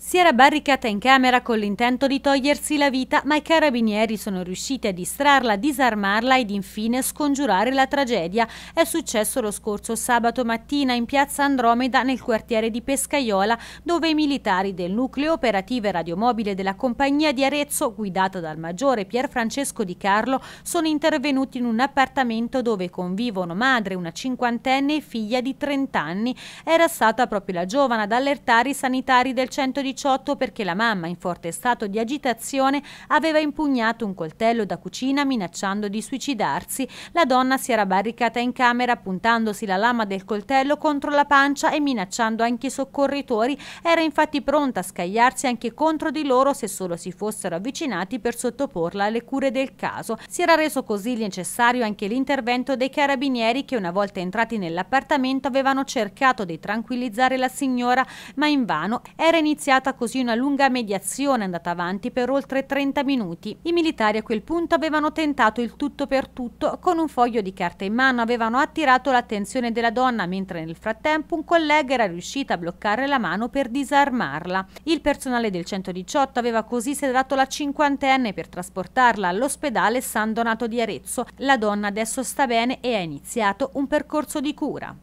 Si era barricata in camera con l'intento di togliersi la vita, ma i carabinieri sono riusciti a distrarla, disarmarla ed infine scongiurare la tragedia. È successo lo scorso sabato mattina in piazza Andromeda nel quartiere di Pescaiola, dove i militari del nucleo operative radiomobile della compagnia di Arezzo, guidata dal maggiore Pier Francesco Di Carlo, sono intervenuti in un appartamento dove convivono madre, una cinquantenne e figlia di 30 anni. Era stata proprio la giovane ad allertare i sanitari del centro di 2018 perché la mamma, in forte stato di agitazione, aveva impugnato un coltello da cucina minacciando di suicidarsi. La donna si era barricata in camera puntandosi la lama del coltello contro la pancia e minacciando anche i soccorritori. Era infatti pronta a scagliarsi anche contro di loro se solo si fossero avvicinati per sottoporla alle cure del caso. Si era reso così necessario anche l'intervento dei carabinieri che una volta entrati nell'appartamento avevano cercato di tranquillizzare la signora, ma invano era iniziato iniziata così una lunga mediazione andata avanti per oltre 30 minuti. I militari a quel punto avevano tentato il tutto per tutto, con un foglio di carta in mano avevano attirato l'attenzione della donna, mentre nel frattempo un collega era riuscito a bloccare la mano per disarmarla. Il personale del 118 aveva così sedato la cinquantenne per trasportarla all'ospedale San Donato di Arezzo. La donna adesso sta bene e ha iniziato un percorso di cura.